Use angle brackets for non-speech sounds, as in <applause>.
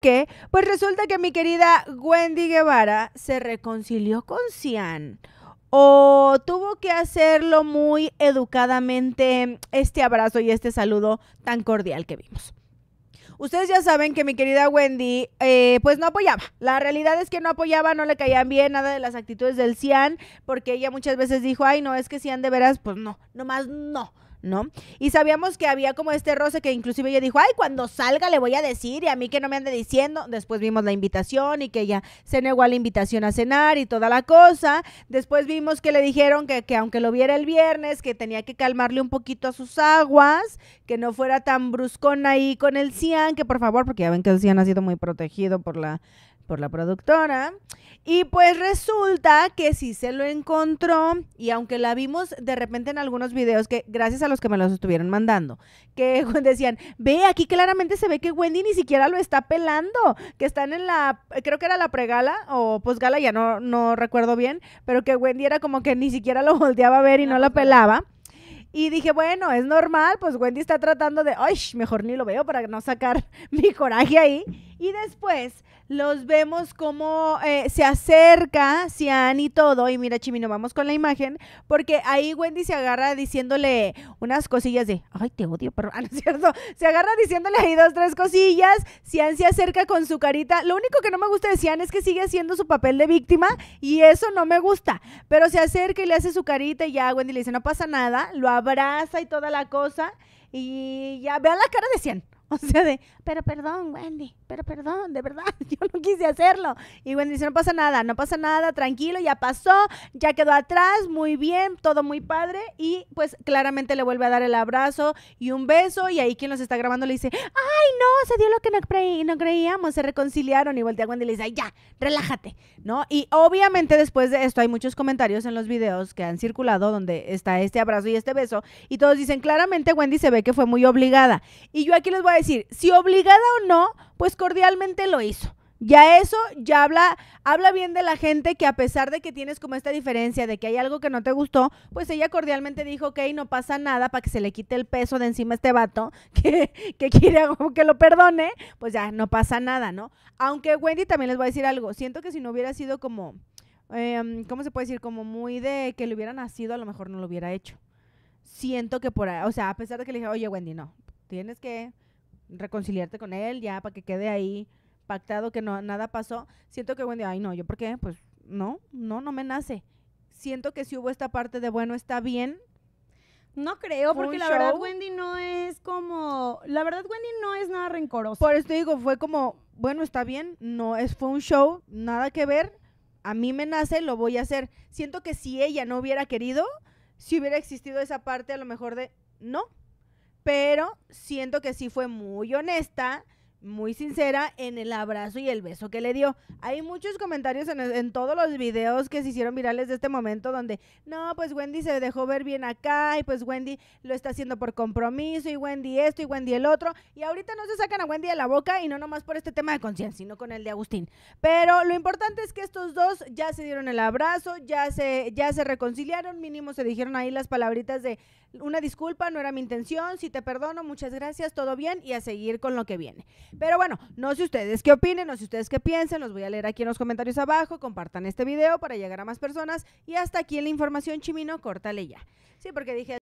que, pues resulta que mi querida Wendy Guevara se reconcilió con Cian o tuvo que hacerlo muy educadamente este abrazo y este saludo tan cordial que vimos. Ustedes ya saben que mi querida Wendy, eh, pues no apoyaba. La realidad es que no apoyaba, no le caían bien nada de las actitudes del Cian, porque ella muchas veces dijo, ay, no, es que Cian de veras, pues no, nomás no ¿no? Y sabíamos que había como este roce que inclusive ella dijo, ay, cuando salga le voy a decir y a mí que no me ande diciendo. Después vimos la invitación y que ella se negó a la invitación a cenar y toda la cosa. Después vimos que le dijeron que, aunque lo viera el viernes, que tenía que calmarle un poquito a sus aguas, que no fuera tan bruscón ahí con el Cian, que por favor, porque ya ven que el Cian ha sido muy protegido por la, por la productora. Y pues resulta que sí se lo encontró y aunque la vimos de repente en algunos videos que gracias a los que me los estuvieron mandando, que <laughs> decían, "Ve, aquí claramente se ve que Wendy ni siquiera lo está pelando, que están en la creo que era la pregala o posgala, ya no no recuerdo bien, pero que Wendy era como que ni siquiera lo volteaba a ver y no, no la pelaba." Y dije, bueno, es normal, pues Wendy está tratando de, ay, mejor ni lo veo para no sacar <laughs> mi coraje ahí. Y después los vemos como eh, se acerca Cian y todo. Y mira, Chimino, vamos con la imagen, porque ahí Wendy se agarra diciéndole unas cosillas de, ay, te odio, pero, <laughs> ah, no es cierto. Se agarra diciéndole ahí dos, tres cosillas. Cian se acerca con su carita. Lo único que no me gusta de Cian es que sigue haciendo su papel de víctima y eso no me gusta. Pero se acerca y le hace su carita y ya Wendy le dice, no pasa nada, lo abraza y toda la cosa. Y ya vean la cara de cien <laughs> O sea, de, pero perdón, Wendy, pero perdón, de verdad, <laughs> yo no quise hacerlo. Y Wendy dice, no pasa nada, no pasa nada, tranquilo, ya pasó, ya quedó atrás, muy bien, todo muy padre. Y pues claramente le vuelve a dar el abrazo y un beso. Y ahí quien los está grabando le dice, ay, no, se dio lo que no, no creíamos, se reconciliaron. Y voltea a Wendy y le dice, ay, ya, relájate, ¿no? Y obviamente después de esto hay muchos comentarios en los videos que han circulado donde está este abrazo y este beso. Y todos dicen, claramente Wendy se ve que fue muy obligada. Y yo aquí les voy a decir si obligada o no, pues cordialmente lo hizo. Ya eso ya habla, habla bien de la gente que a pesar de que tienes como esta diferencia de que hay algo que no te gustó, pues ella cordialmente dijo, ok, no pasa nada para que se le quite el peso de encima a este vato <laughs> que, que quiere que lo perdone, pues ya no pasa nada, ¿no? Aunque Wendy también les voy a decir algo, siento que si no hubiera sido como, em, ¿cómo se puede decir? Como muy de que le hubiera nacido, a lo mejor no lo hubiera hecho. Siento que por ahí, o sea, a pesar de que le dije, oye Wendy, no, tienes que reconciliarte con él, ya para que quede ahí pactado que no nada pasó. Siento que Wendy, ay no, yo por qué, pues no, no, no me nace. Siento que si hubo esta parte de bueno está bien. No creo, porque la verdad Wendy no es como, la verdad Wendy no es nada rencorosa. Por eso digo, fue como, bueno está bien, no es fue un show, nada que ver. A mí me nace, lo voy a hacer. Siento que si ella no hubiera querido, si hubiera existido esa parte a lo mejor de no, pero siento que sí fue muy honesta, muy sincera en el abrazo y el beso que le dio. Hay muchos comentarios en, todos los videos que se hicieron virales de este momento donde, no, pues Wendy se dejó ver bien acá y pues Wendy lo está haciendo por compromiso y Wendy esto y Wendy el otro. Y ahorita no se sacan a Wendy de la boca y no nomás por este tema de conciencia, sino con el de Agustín. Pero lo importante es que estos dos ya se dieron el abrazo, ya se, ya se reconciliaron, mínimo se dijeron ahí las palabritas de una disculpa, no era mi intención, si te perdono, muchas gracias, todo bien y a seguir con lo que viene. Pero bueno, no sé ustedes qué opinen, no sé ustedes qué piensen, los voy a leer aquí en los comentarios abajo, compartan este video para llegar a más personas y hasta aquí en la información chimino, córtale ya. Sí, porque dije,